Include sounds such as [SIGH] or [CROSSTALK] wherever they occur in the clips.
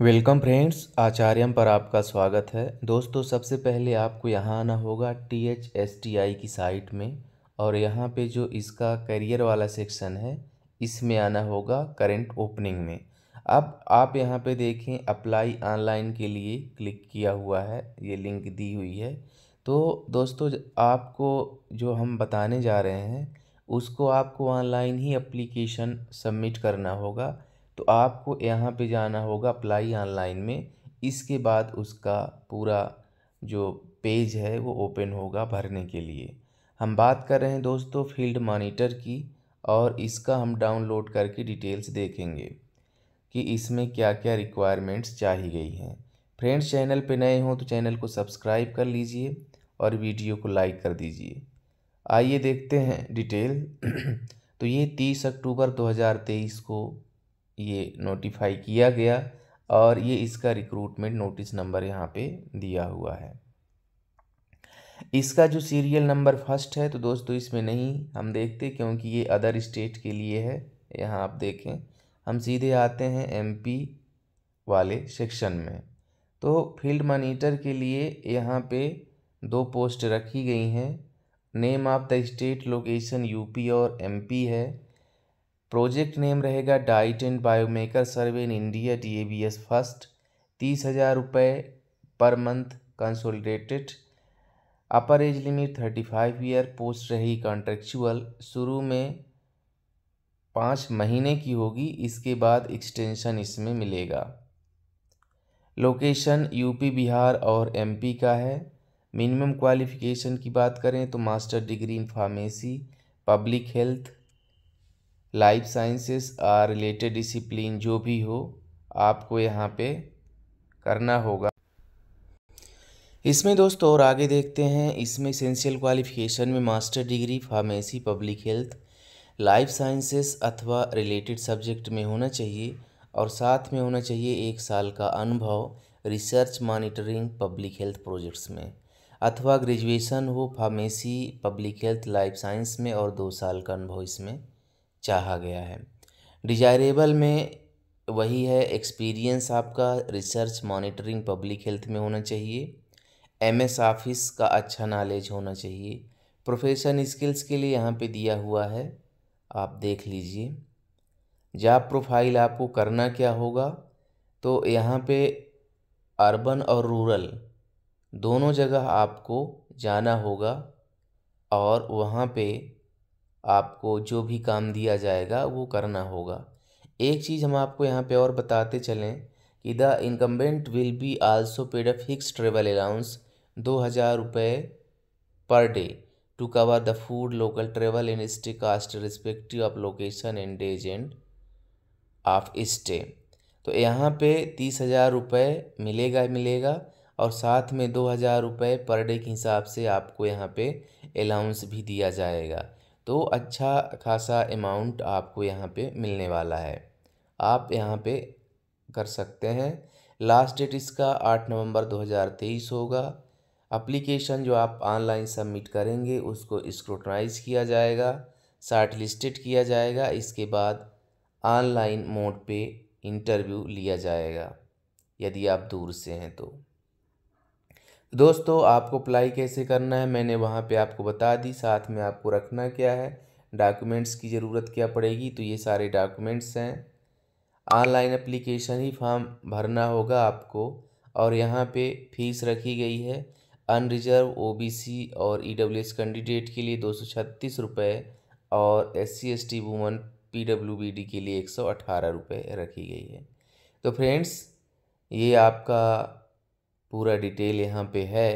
welcome friends आचार्यम पर आपका स्वागत है दोस्तों सबसे पहले आपको यहाँ आना होगा T H S T I की साइट में और यहाँ पे जो इसका करियर वाला सेक्शन है इसमें आना होगा करेंट ओपनिंग में अब आप यहाँ पे देखें अप्लाई ऑनलाइन के लिए क्लिक किया हुआ है ये लिंक दी हुई है तो दोस्तों आपको जो हम बताने जा रहे हैं उसको आपको ऑनलाइन ही अप्लीकेशन सबमिट करना होगा तो आपको यहाँ पे जाना होगा अप्लाई ऑनलाइन में इसके बाद उसका पूरा जो पेज है वो ओपन होगा भरने के लिए हम बात कर रहे हैं दोस्तों फील्ड मॉनिटर की और इसका हम डाउनलोड करके डिटेल्स देखेंगे कि इसमें क्या क्या रिक्वायरमेंट्स चाही गई हैं फ्रेंड्स चैनल पे नए हों तो चैनल को सब्सक्राइब कर लीजिए और वीडियो को लाइक कर दीजिए आइए देखते हैं डिटेल [CLEARS THROAT] तो ये तीस अक्टूबर 2023 को ये नोटिफाई किया गया और ये इसका रिक्रूटमेंट नोटिस नंबर यहाँ पे दिया हुआ है इसका जो सीरियल नंबर फर्स्ट है तो दोस्तों इसमें नहीं हम देखते क्योंकि ये अदर स्टेट के लिए है यहाँ आप देखें हम सीधे आते हैं एमपी वाले सेक्शन में तो फील्ड मॉनिटर के लिए यहाँ पे दो पोस्ट रखी गई हैं name of the state location UP और एमपी है प्रोजेक्ट नेम रहेगा diet and biomarker survey in India D A B S first तीस हज़ार रुपये per month consolidated upper age limit thirty five year post रही कॉन्ट्रेक्चुअल शुरू में पाँच महीने की होगी इसके बाद एक्सटेंशन इसमें मिलेगा लोकेशन यूपी बिहार और एमपी का है मिनिमम क्वालिफ़िकेशन की बात करें तो master degree in pharmacy public health life sciences or related discipline जो भी हो आपको यहाँ पे करना होगा इसमें दोस्तों और आगे देखते हैं इसमें इसेंशियल क्वालिफिकेशन में master degree pharmacy public health life sciences अथवा रिलेटेड सब्जेक्ट में होना चाहिए और साथ में होना चाहिए एक साल का अनुभव research monitoring public health projects में अथवा ग्रेजुएशन हो pharmacy public health life science में और दो साल का अनुभव इसमें चाहा गया है डिजायरेबल में वही है एक्सपीरियंस आपका रिसर्च मॉनिटरिंग पब्लिक हेल्थ में होना चाहिए एम एस ऑफिस का अच्छा नॉलेज होना चाहिए प्रोफेशन स्किल्स के लिए यहाँ पे दिया हुआ है आप देख लीजिए जॉब प्रोफाइल आपको करना क्या होगा तो यहाँ पे अर्बन और रूरल दोनों जगह आपको जाना होगा और वहाँ पे आपको जो भी काम दिया जाएगा वो करना होगा एक चीज़ हम आपको यहाँ पे और बताते चलें कि the incumbent will be also paid a fix travel allowance दो हज़ार रुपये per day to cover the food local travel and stay cost respective of location and days and of stay तो यहाँ पे तीस हज़ार रुपये मिलेगा ही मिलेगा और साथ में दो हज़ार रुपये पर डे के हिसाब से आपको यहाँ पे अलाउंस भी दिया जाएगा तो अच्छा खासा अमाउंट आपको यहाँ पे मिलने वाला है आप यहाँ पे कर सकते हैं लास्ट डेट इसका आठ नवंबर 2023 होगा अप्लीकेशन जो आप ऑनलाइन सबमिट करेंगे उसको स्क्रूटनाइज किया जाएगा शार्ट लिस्टेड किया जाएगा इसके बाद ऑनलाइन मोड पे इंटरव्यू लिया जाएगा यदि आप दूर से हैं तो दोस्तों आपको अप्लाई कैसे करना है मैंने वहाँ पे आपको बता दी साथ में आपको रखना क्या है डॉक्यूमेंट्स की ज़रूरत क्या पड़ेगी तो ये सारे डॉक्यूमेंट्स हैं ऑनलाइन अप्लीकेशन ही फॉर्म भरना होगा आपको और यहाँ पे फीस रखी गई है अनरिजर्व ओबीसी और ई e कैंडिडेट के लिए दो सौ छत्तीस रुपये और S C S T woman P W B D के लिए एक सौ अट्ठारह रुपये रखी गई है तो फ्रेंड्स ये आपका पूरा डिटेल यहाँ पे है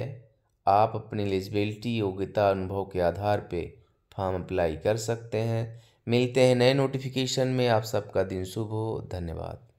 आप अपनी एलिजिबिलिटी योग्यता अनुभव के आधार पे फॉर्म अप्लाई कर सकते हैं मिलते हैं नए नोटिफिकेशन में आप सबका दिन शुभ हो धन्यवाद